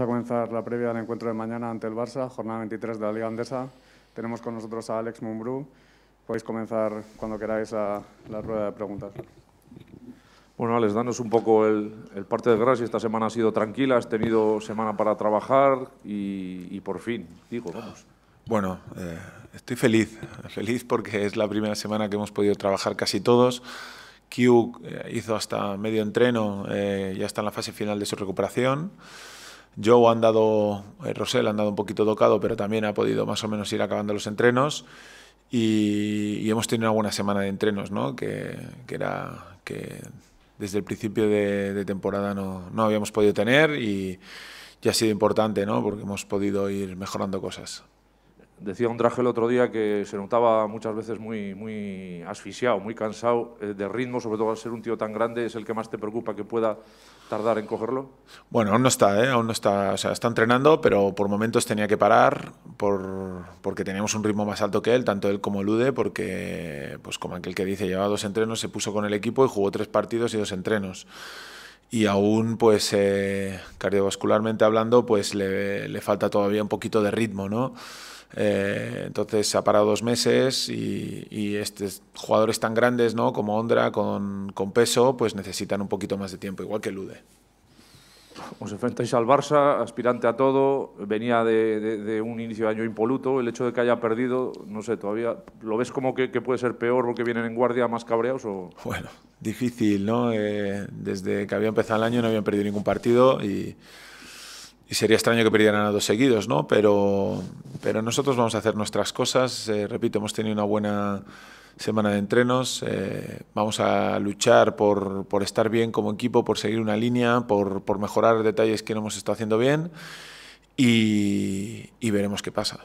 a comenzar la previa del encuentro de mañana ante el Barça, jornada 23 de la Liga Andesa. Tenemos con nosotros a Alex Mumbrú. Podéis comenzar cuando queráis la, la rueda de preguntas. Bueno, Alex, danos un poco el, parte de gracia. Esta semana ha sido tranquila, has tenido semana para trabajar y, por fin, digo, vamos. Bueno, eh, estoy feliz, feliz porque es la primera semana que hemos podido trabajar casi todos. Q eh, hizo hasta medio entreno, eh, ya está en la fase final de su recuperación. Joe ha andado, eh, Rosel ha andado un poquito tocado, pero también ha podido más o menos ir acabando los entrenos. Y, hemos tenido una buena semana de entrenos, ¿no? que, era que desde el principio de, temporada no, no, habíamos podido tener y, y, ha sido importante, ¿no? Porque hemos podido ir mejorando cosas. Decía un traje el otro día que se notaba muchas veces muy, muy asfixiado, muy cansado eh, de ritmo, sobre todo al ser un tío tan grande, es el que más te preocupa que pueda tardar en cogerlo? Bueno, aún no está, ¿eh? aún no está. O sea, está entrenando, pero por momentos tenía que parar por, porque teníamos un ritmo más alto que él, tanto él como Lude, porque, pues como aquel que dice, llevaba dos entrenos, se puso con el equipo y jugó tres partidos y dos entrenos. Y aún, pues, eh, cardiovascularmente hablando, pues le, le falta todavía un poquito de ritmo, ¿no? Eh, entonces se ha parado dos meses y, estos jugadores tan grandes ¿no? como Ondra con, con, peso pues necesitan un poquito más de tiempo, igual que Lude. Os enfrentáis al Barça, aspirante a todo, venía de, de, un inicio de año impoluto, el hecho de que haya perdido, no sé, todavía, ¿lo ves como que, puede ser peor porque vienen en guardia más cabreados? O... Bueno, difícil, ¿no? Eh, desde que había empezado el año no habían perdido ningún partido y y sería extraño que perdieran a dos seguidos, ¿no? Pero, pero nosotros vamos a hacer nuestras cosas. Eh, repito, hemos tenido una buena semana de entrenos. Eh, vamos a luchar por, por, estar bien como equipo, por seguir una línea, por, mejorar detalles que no hemos estado haciendo bien y veremos qué pasa.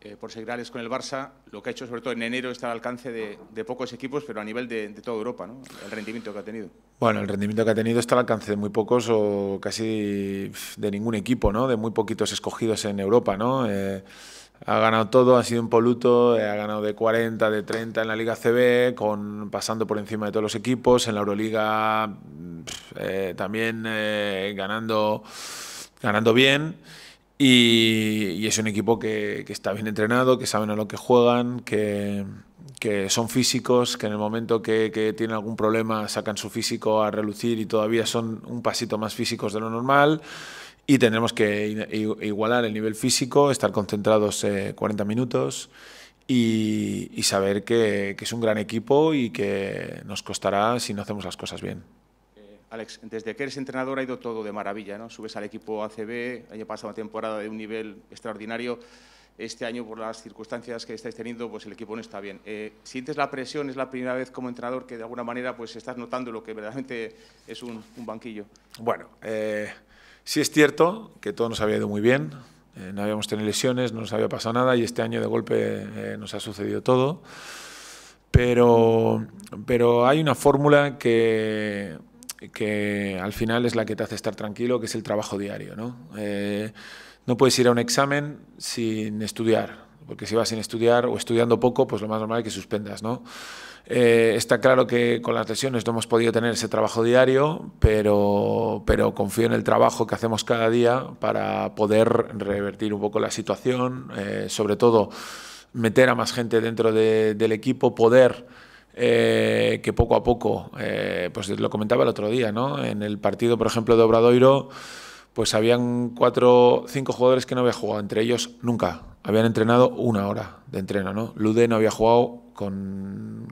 Eh, por seguir con el Barça, lo que ha hecho sobre todo en enero está al alcance de, pocos equipos, pero a nivel de, toda Europa, el rendimiento que ha tenido. Bueno, el rendimiento que ha tenido está al alcance de muy pocos o casi de ningún equipo, de muy poquitos escogidos en Europa. Eh, ha ganado todo, ha sido un poluto, eh, ha ganado de 40, de 30 en la Liga CB, con, pasando por encima de todos los equipos, en la Euroliga también ganando, ganando bien. Y, es un equipo que, está bien entrenado, que saben a lo que juegan, que, son físicos, que en el momento que, tienen algún problema sacan su físico a relucir y todavía son un pasito más físicos de lo normal. Y tenemos que igualar el nivel físico, estar concentrados 40 eh, minutos. Y, saber que, es un gran equipo y que nos costará si no hacemos las cosas bien. Alex, desde que eres entrenador ha ido todo de maravilla, ¿no? Subes al equipo ACB, año pasado una temporada de un nivel extraordinario. Este año, por las circunstancias que estáis teniendo, pues el equipo no está bien. Eh, ¿Sientes la presión? ¿Es la primera vez como entrenador que de alguna manera pues estás notando lo que verdaderamente es un, banquillo? Bueno, eh, sí es cierto que todo nos había ido muy bien. Eh, no habíamos tenido lesiones, no nos había pasado nada y este año de golpe nos ha sucedido todo. Pero, pero hay una fórmula que que al final es la que te hace estar tranquilo, que es el trabajo diario. ¿no? Eh, no puedes ir a un examen sin estudiar, porque si vas sin estudiar o estudiando poco, pues lo más normal es que suspendas. ¿no? Eh, está claro que con las lesiones no hemos podido tener ese trabajo diario, pero, pero confío en el trabajo que hacemos cada día para poder revertir un poco la situación, eh, sobre todo meter a más gente dentro del equipo, poder eh, que poco a poco, eh, pues lo comentaba el otro día, ¿no? En el partido, por ejemplo, de Obradoiro, pues habían cuatro, cinco jugadores que no había jugado, entre ellos nunca. Habían entrenado una hora de entreno, ¿no? Lude no había jugado con,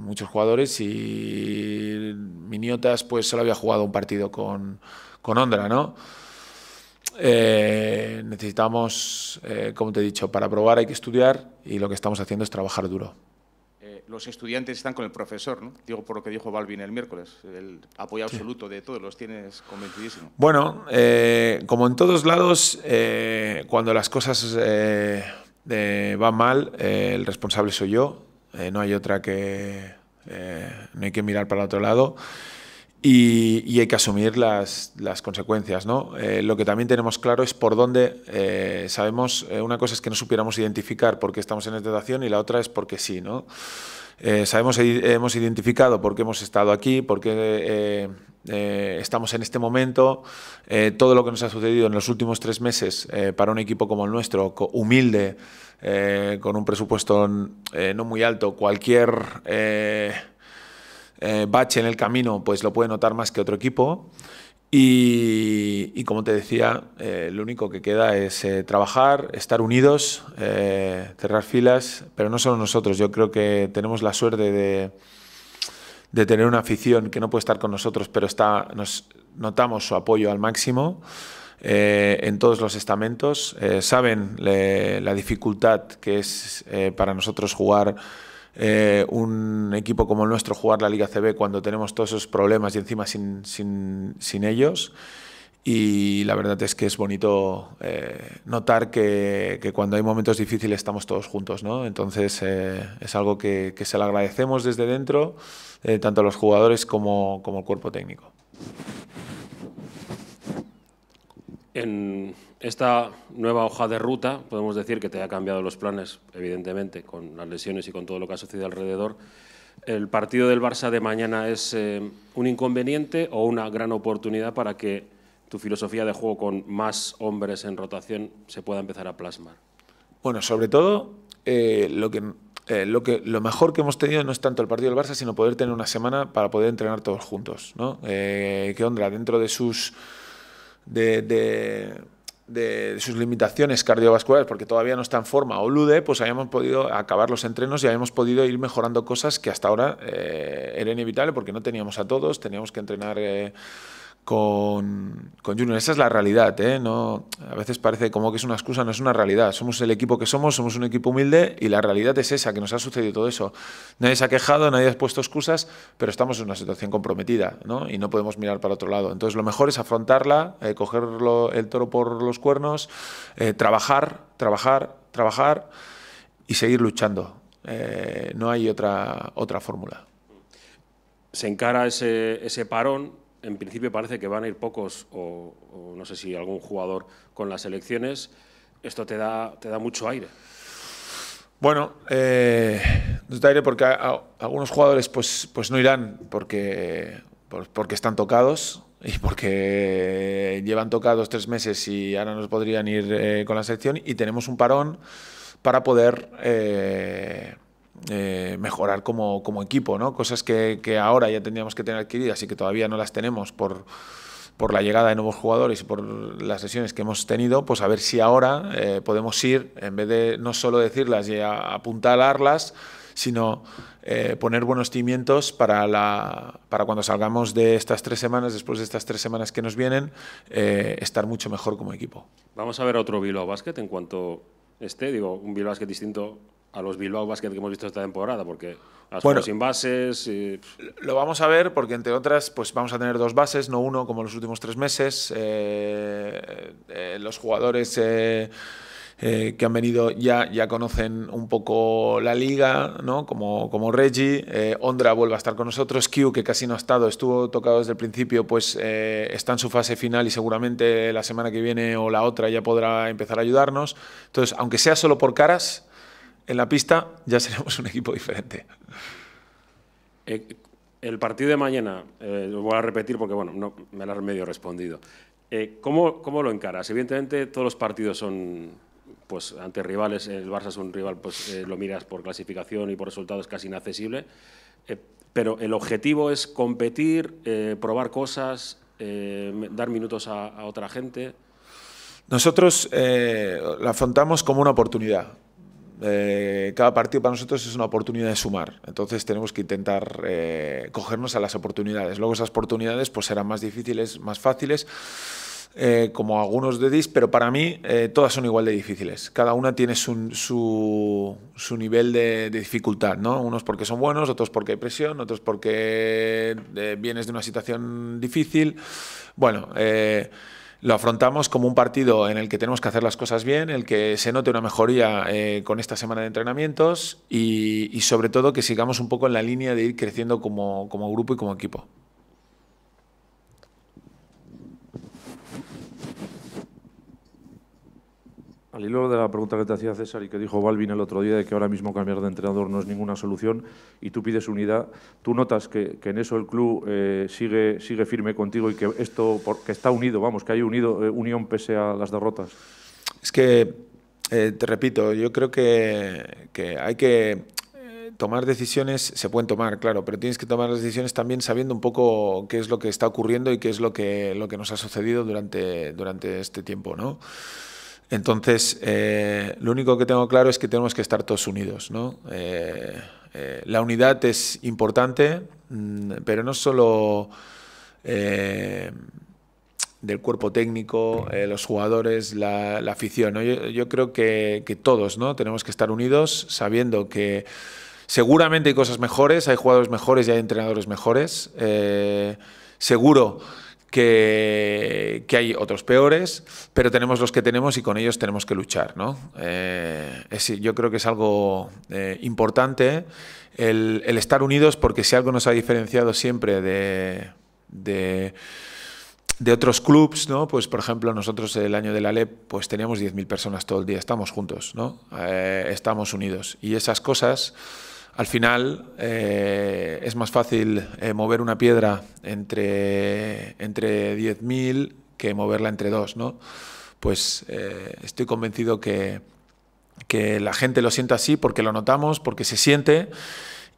muchos jugadores y Miniotas, pues solo había jugado un partido con, con Ondra, ¿no? Eh, necesitamos, como te he dicho, para probar hay que estudiar y lo que estamos haciendo es trabajar duro los estudiantes están con el profesor, ¿no? Digo, por lo que dijo Balvin el miércoles, el apoyo absoluto de todos, los tienes convencidísimo. Bueno, eh, como en todos lados, eh, cuando las cosas eh, eh van mal, el responsable soy yo, no hay otra que... no hay que mirar para el otro lado y, hay que asumir las, las consecuencias. ¿no? Eh, lo que también tenemos claro es por dónde eh, sabemos, eh, una cosa es que no supiéramos identificar por qué estamos en esta situación y la otra es porque sí. ¿no? sabemos, hemos identificado por qué hemos estado aquí, por qué estamos en este momento, todo lo que nos ha sucedido en los últimos tres meses para un equipo como el nuestro, humilde, con un presupuesto no muy alto, cualquier eh, bache en el camino, pues lo puede notar más que otro equipo. Y, como te decía, eh, lo único que queda es eh, trabajar, estar unidos, eh, cerrar filas, pero no solo nosotros. Yo creo que tenemos la suerte de, tener una afición que no puede estar con nosotros, pero está, nos notamos su apoyo al máximo. en todos los estamentos. saben la dificultad que es para nosotros jugar eh, un equipo como el nuestro jugar la Liga CB cuando tenemos todos esos problemas y encima sin, sin, sin ellos. Y la verdad es que es bonito eh, notar que, que, cuando hay momentos difíciles estamos todos juntos, ¿no? Entonces eh, es algo que, que, se lo agradecemos desde dentro, tanto a los jugadores como, como al cuerpo técnico. En, esta nueva hoja de ruta, podemos decir que te ha cambiado los planes, evidentemente, con las lesiones y con todo lo que ha sucedido alrededor. ¿El partido del Barça de mañana es eh, un inconveniente o una gran oportunidad para que tu filosofía de juego con más hombres en rotación se pueda empezar a plasmar? Bueno, sobre todo, eh, eh, lo, que, lo, mejor que hemos tenido no es tanto el partido del Barça, sino poder tener una semana para poder entrenar todos juntos. ¿no? ¿Qué dentro de sus... de de, sus limitaciones cardiovasculares porque todavía no está en forma o lude, pues habíamos podido acabar los entrenos y habíamos podido ir mejorando cosas que hasta ahora eh, era inevitable porque no teníamos a todos, teníamos que entrenar... Eh, con, Junior. Esa es la realidad, ¿eh? No, a veces parece como que es una excusa, no es una realidad. Somos el equipo que somos, somos un equipo humilde y la realidad es esa, que nos ha sucedido todo eso. Nadie se ha quejado, nadie ha puesto excusas, pero estamos en una situación comprometida ¿no? y no podemos mirar para otro lado. Entonces lo mejor es afrontarla, eh, coger el toro por los cuernos, eh, trabajar, trabajar, trabajar y seguir luchando. no hay otra, otra fórmula. Se encara ese, ese parón en principio parece que van a ir pocos o, no sé si algún jugador con las elecciones, esto te da, te da mucho aire. Bueno, eh, da aire porque algunos jugadores pues, pues no irán porque, pues porque están tocados y porque llevan tocados tres meses y ahora nos podrían ir eh, con la selección y tenemos un parón para poder... Eh, eh, mejorar como, como, equipo, ¿no? Cosas que, ahora ya tendríamos que tener adquiridas y que todavía no las tenemos por, por la llegada de nuevos jugadores y por las sesiones que hemos tenido, pues a ver si ahora eh, podemos ir, en vez de no solo decirlas y apuntalarlas, sino eh, poner buenos cimientos para, la, para cuando salgamos de estas tres semanas, después de estas tres semanas que nos vienen, estar mucho mejor como equipo. Vamos a ver otro Bilbao Basket en cuanto esté, digo, un Bilbao Basket distinto a los Bilbao Basket que hemos visto esta temporada, porque las bueno, sin bases. Lo vamos a ver porque, entre otras, pues vamos a tener dos bases, no uno como los últimos tres meses. Eh, eh, los jugadores. Eh, que han venido ya, ya conocen un poco la liga, ¿no? como, como Reggie. Ondra vuelve a estar con nosotros. Q, que casi no ha estado, estuvo tocado desde el principio, pues está en su fase final y seguramente la semana que viene o la otra ya podrá empezar a ayudarnos. Entonces, aunque sea solo por caras, en la pista ya seremos un equipo diferente. Eh, el partido de mañana, eh, lo voy a repetir porque bueno, no, me lo has medio respondido. Eh, ¿cómo, lo encaras? Evidentemente todos los partidos son pues ante rivales, el Barça es un rival, pues lo miras por clasificación y por resultados casi inaccesible. pero el objetivo es competir, probar cosas, dar minutos a, otra gente. Nosotros la afrontamos como una oportunidad. Eh, cada partido para nosotros es una oportunidad de sumar. Entonces tenemos que intentar eh, cogernos a las oportunidades. Luego esas oportunidades pues serán más difíciles, más fáciles. Eh, como algunos de DIS, pero para mí todas son igual de difíciles. Cada una tiene su, su, nivel de, de, dificultad, ¿no? Unos porque son buenos, otros porque hay presión, otros porque vienes de una situación difícil. Bueno, lo afrontamos como un partido en el que tenemos que hacer las cosas bien, en el que se note una mejoría eh, con esta semana de entrenamientos y, sobre todo que sigamos un poco en la línea de ir creciendo como grupo y como equipo. Y luego de la pregunta que te hacía César y que dijo Balvin el otro día de que ahora mismo cambiar de entrenador no es ninguna solución y tú pides unidad, tú notas que, en eso el club eh, sigue, sigue firme contigo y que esto porque está unido, vamos, que hay unido, eh, unión pese a las derrotas. Es que, eh, te repito, yo creo que, hay que tomar decisiones se pueden tomar, claro, pero tienes que tomar las decisiones también sabiendo un poco qué es lo que está ocurriendo y qué es lo que, lo que nos ha sucedido durante, durante este tiempo, ¿no? Entonces, eh, lo único que tengo claro es que tenemos que estar todos unidos. Eh, eh, la unidad es importante, mm, pero no solo del cuerpo técnico, los jugadores, la, afición. Yo, creo que, todos ¿no? tenemos que estar unidos sabiendo que seguramente hay cosas mejores, hay jugadores mejores y hay entrenadores mejores. seguro que, hay otros peores, pero tenemos los que tenemos y con ellos tenemos que luchar. ¿no? Eh, yo creo que es algo eh, importante el, estar unidos porque si algo nos ha diferenciado siempre de, de otros clubs, ¿no? Pues, por ejemplo, nosotros el año de la LEP, pues teníamos 10.000 personas todo el día, estamos juntos, ¿no? Eh, estamos unidos. Y esas cosas al final eh, es más fácil eh, mover una piedra entre, entre 10.000 que moverla entre dos, ¿no? Pues eh, estoy convencido que, que la gente lo sienta así porque lo notamos, porque se siente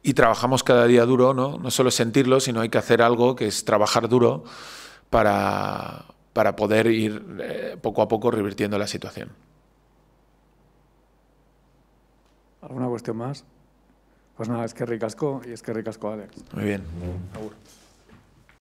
y trabajamos cada día duro, ¿no? No solo sentirlo, sino hay que hacer algo que es trabajar duro para, para poder ir poco a poco revirtiendo la situación. ¿Alguna cuestión más? Pues nada, es que ricasco y es que ricasco, Alex. Muy bien.